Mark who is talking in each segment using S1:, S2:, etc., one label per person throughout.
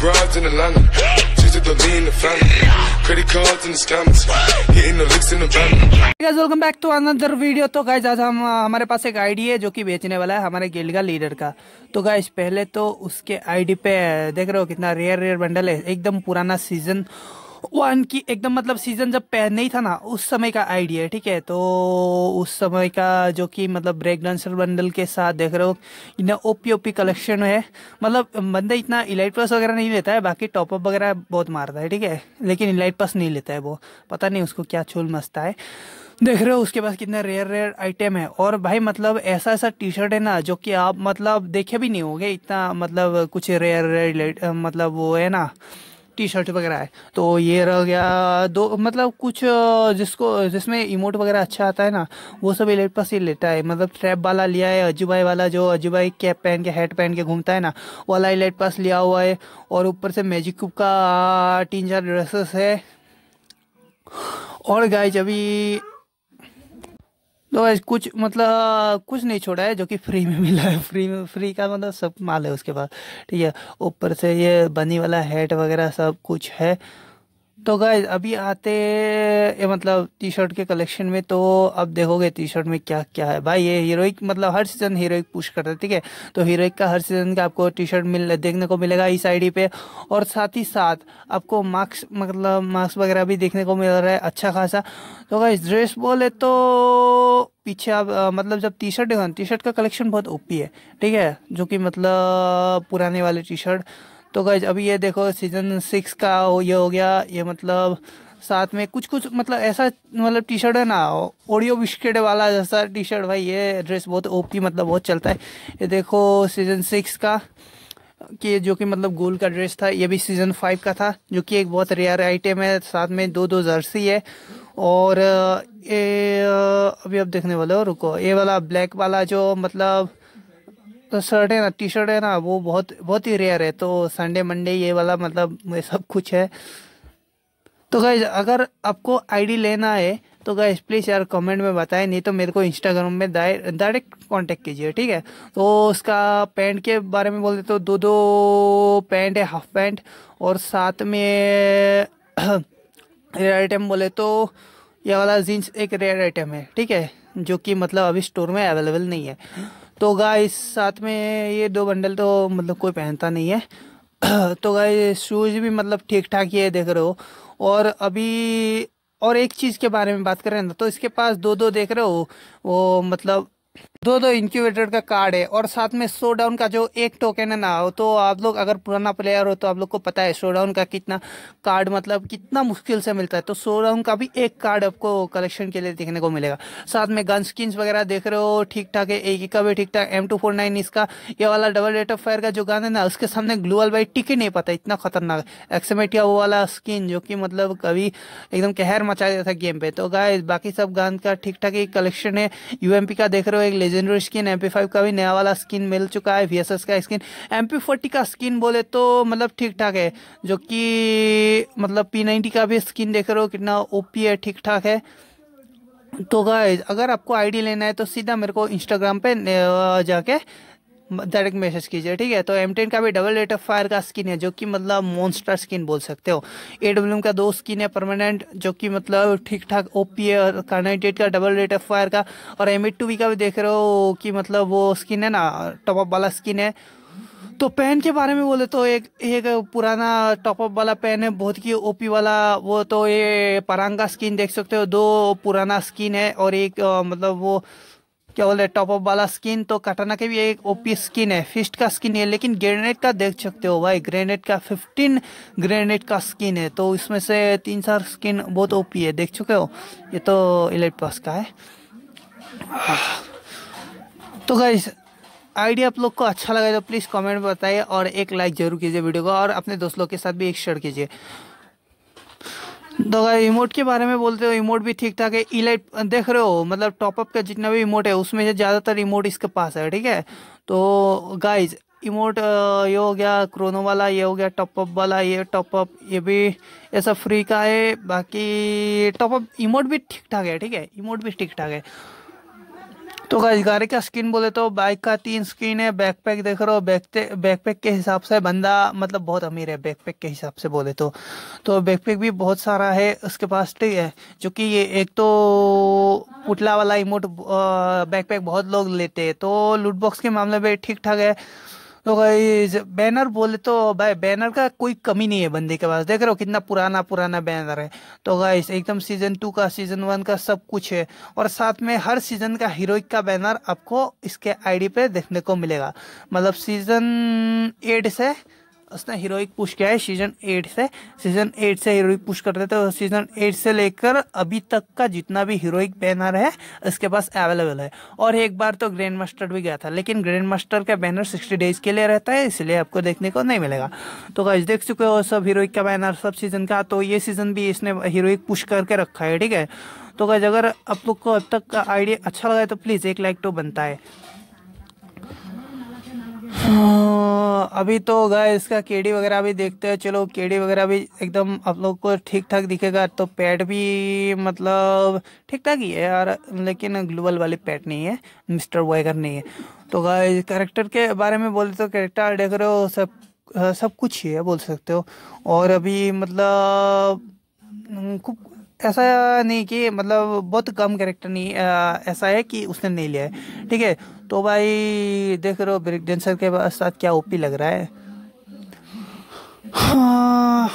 S1: broads in Atlanta. the lean, the family. Credit cards the Hitting the licks in the van. Welcome back to another video तो guys आज हम हमारे पास एक ID है जो कि बेचने वाला है हमारे गिल्ड का लीडर का तो गाइज पहले तो उसके आईडी पे देख रहे हो कितना रेयर रेयर बंडल है एकदम पुराना सीजन वन की एकदम मतलब सीजन जब पहले ही था ना उस समय का आइडिया है ठीक है तो उस समय का जो कि मतलब ब्रेक डांसर बंडल के साथ देख रहे हो इतना ओपी ओपी कलेक्शन है मतलब बंदा इतना इलाइट पास वगैरह नहीं लेता है बाकी टॉपअप वगैरह बहुत मारता है ठीक है लेकिन इलाइट पास नहीं लेता है वो पता नहीं उसको क्या छूल मस्ता है देख रहे हो उसके पास कितने रेयर रेयर आइटम है और भाई मतलब ऐसा ऐसा टी शर्ट है ना जो कि आप मतलब देखे भी नहीं होंगे इतना मतलब कुछ रेयर रेयर मतलब वो है ना टी शर्ट वगैरह है तो ये रह गया दो मतलब कुछ जिसको जिसमें इमोट वगैरह अच्छा आता है ना वो सब इलेट पास ही लेता है मतलब ट्रैप वाला लिया है अजूबाई वाला जो अजूबाई कैप पहन के हेड पहन के घूमता है ना वाला इलेट पास लिया हुआ है और ऊपर से मैजिक कुप का तीन चार ड्रेसेस है और गाइज अभी लो तो कुछ मतलब कुछ नहीं छोड़ा है जो कि फ्री में मिला है फ्री में फ्री का मतलब सब माल है उसके पास ठीक है ऊपर से ये बनी वाला हेट वगैरह सब कुछ है तो गाइज अभी आते ये मतलब टी शर्ट के कलेक्शन में तो अब देखोगे टी शर्ट में क्या क्या है भाई ये हीरोइक मतलब हर सीजन हीरोइक पुश करता है ठीक है तो हीरोइक का हर सीजन का आपको टी शर्ट मिल देखने को मिलेगा इस आईडी पे और साथ ही साथ आपको मार्क्स मतलब मार्क्स वगैरह भी देखने को मिल रहा है अच्छा खासा तो गाइज ड्रेस बोले तो पीछे आप आ, मतलब जब टी शर्ट टी शर्ट का कलेक्शन बहुत ओपी है ठीक है जो कि मतलब पुराने वाले टी शर्ट तो गज अभी ये देखो सीजन सिक्स का ये हो गया ये मतलब साथ में कुछ कुछ मतलब ऐसा मतलब टी शर्ट है ना ओडियो बिस्किट वाला जैसा टी शर्ट भाई ये ड्रेस बहुत ओपी मतलब बहुत चलता है ये देखो सीजन सिक्स का कि जो कि मतलब गोल का ड्रेस था ये भी सीज़न फाइव का था जो कि एक बहुत रेयर आइटम है साथ में दो दो जर्सी है और ये अभी आप देखने वाले हो रुको ये वाला ब्लैक वाला जो मतलब शर्ट है ना टी शर्ट है ना वो बहुत बहुत ही रेयर है तो संडे मंडे ये वाला मतलब ये सब कुछ है तो गाइज अगर आपको आईडी लेना है तो गाइज प्लीज़ यार कमेंट में बताएं नहीं तो मेरे को इंस्टाग्राम में डायरेक्ट कांटेक्ट कीजिए ठीक है तो उसका पैंट के बारे में बोलते तो दो दो पैंट है हाफ पैंट और साथ में रेयर आइटम बोले तो ये वाला जीन्स एक रेयर आइटम है ठीक है जो कि मतलब अभी स्टोर में अवेलेबल नहीं है तो गाय साथ में ये दो बंडल तो मतलब कोई पहनता नहीं है तो गाय शूज़ भी मतलब ठीक ठाक ही है देख रहे हो और अभी और एक चीज़ के बारे में बात करें ना तो इसके पास दो दो देख रहे हो वो मतलब दो दो इंक्यूबेटर का कार्ड है और साथ में शो डाउन का जो एक टोकन है ना हो तो आप लोग अगर पुराना प्लेयर हो तो आप लोग को पता है शो डाउन का कितना कार्ड मतलब कितना मुश्किल से मिलता है तो शो डाउन का भी एक कार्ड आपको कलेक्शन के लिए देखने को मिलेगा साथ में गन स्किन्स वगैरह देख रहे हो ठीक ठाक है एक का भी ठीक ठाक एम टू फोर नाइन इसका ये वाला डबल रेट ऑफ फायर का जो गन है ना उसके सामने ग्लोअल बाई टिक ही नहीं पता इतना खतरनाक एक्समेटिया वो वाला स्किन जो कि मतलब कभी एकदम कहर मचा देता था गेम पे तो गाय बाकी सब गन का ठीक ठाक ही कलेक्शन है यूएमपी का देख रहे हो एक लेजेंडर स्किन एम का भी नया वाला स्किन मिल चुका है वी का स्किन एम का स्किन बोले तो मतलब ठीक ठाक है जो कि मतलब पी का भी स्किन देख रहे हो कितना ओ है ठीक ठाक है तो गाइज अगर आपको आईडी लेना है तो सीधा मेरे को इंस्टाग्राम पे जाके डायरेक्ट मैसेज कीजिए ठीक है तो एम टेन का भी डबल रेट ऑफ फायर का स्किन है जो कि मतलब मॉन्स्टर स्किन बोल सकते हो ए डब्ल्यू का दो स्किन है परमानेंट जो कि मतलब ठीक ठाक ओ पी है और कार्नाइटेड का डबल रेट ऑफ फायर का और एम एट टू का भी देख रहे हो कि मतलब वो स्किन है ना टॉपअप वाला स्किन है तो पेन के बारे में बोले तो एक एक पुराना टॉपअप वाला पेन है बहुत ही ओपी वाला वो तो ये परांगा स्किन देख सकते हो दो पुराना स्किन है और एक मतलब वो क्या बोले टॉप अप वाला स्किन तो कटाना के भी एक ओपी स्किन है फिस्ट का स्किन है लेकिन ग्रेनेड का देख सकते हो भाई ग्रेनेड का फिफ्टीन ग्रेनेड का स्किन है तो इसमें से तीन चार स्किन बहुत ओपी है देख चुके हो ये तो इलेट पास का है तो गाइस आइडिया आप लोग को अच्छा लगा तो प्लीज़ कमेंट बताइए और एक लाइक जरूर कीजिए वीडियो को और अपने दोस्तों के साथ भी एक शेयर कीजिए तो अगर इमोट के बारे में बोलते हो इमोट भी ठीक ठाक है इलाइट देख रहे हो मतलब टॉपअप का जितना भी इमोट है उसमें से ज़्यादातर इमोट इसके पास है ठीक है तो गाइज इमोट ये हो गया क्रोनो वाला ये हो गया टॉपअप वाला ये टॉपअप ये भी ये सब फ्री का है बाकी टॉपअप इमोट भी ठीक ठाक है ठीक है इमोट भी ठीक ठाक है तो गाइस गाड़ी का स्किन बोले तो बाइक का तीन स्किन है बैकपैक देख रहे हो बैक बैकपैक के हिसाब से बंदा मतलब बहुत अमीर है बैकपैक के हिसाब से बोले तो तो बैकपैक भी बहुत सारा है उसके पास ठीक है जो कि ये एक तो पुतला वाला इमोट बैकपैक बहुत लोग लेते हैं तो लूट बॉक्स के मामले में ठीक ठाक है तो भाई बैनर बोले तो भाई बैनर का कोई कमी नहीं है बंदे के पास देख रहे हो कितना पुराना पुराना बैनर है तो गाइस एकदम सीजन टू का सीजन वन का सब कुछ है और साथ में हर सीजन का हीरोइक का बैनर आपको इसके आईडी पे देखने को मिलेगा मतलब सीजन एट से उसने हीरोइक पुश किया है सीजन एट से सीजन एट से हीरोइक पुश करते थे और सीजन एट से लेकर अभी तक का जितना भी हीरोइक बैनर है इसके पास अवेलेबल है और एक बार तो ग्रैंड मास्टर भी गया था लेकिन ग्रैंड मास्टर का बैनर सिक्सटी डेज के लिए रहता है इसलिए आपको देखने को नहीं मिलेगा तो गाइस देख चुके हो सब हीरोइक का बैनर सब सीजन का तो ये सीजन भी इसने हीरोइक पुश करके रखा है ठीक है तो गाइज अगर आप लोग को अब तक का आइडिया अच्छा लगा है तो प्लीज़ एक लाइक तो बनता है हाँ, अभी तो गए इसका केडी वगैरह भी देखते हैं चलो केडी वगैरह भी एकदम आप लोग को ठीक ठाक दिखेगा तो पैड भी मतलब ठीक ठाक ही है यार लेकिन ग्लोबल वाले पैड नहीं है मिस्टर वैगर नहीं है तो गए कैरेक्टर के बारे में बोले तो कैरेक्टर देख रहे हो सब सब कुछ ही है बोल सकते हो और अभी मतलब खूब ऐसा नहीं कि मतलब बहुत कम कैरेक्टर नहीं आ, ऐसा है कि उसने नहीं लिया है ठीक है तो भाई देख रहे हो ब्रेक डेंसर के साथ क्या ओपी लग रहा है हाँ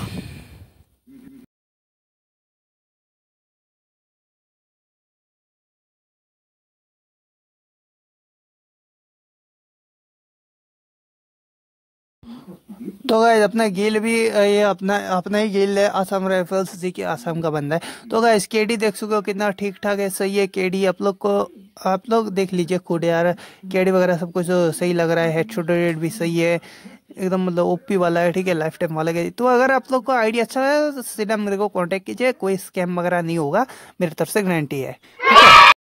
S1: तो गए अपना गिल भी ये अपना अपना ही गिल है असम राइफल्स जी के असम का बंदा है तो गए के डी देख सको कितना ठीक ठाक है सही है के डी आप लोग को आप लोग देख लीजिए खुद यार के डी वगैरह सब कुछ सही लग रहा है हेड शूटर रेट भी सही है एकदम मतलब ओपी वाला है ठीक है लाइफ टाइम वाला है तो अगर आप लोग को आइडिया अच्छा है तो सीधा मेरे को कॉन्टेक्ट कीजिए कोई स्कैम वगैरह नहीं होगा मेरी तरफ से गारंटी है ठीक है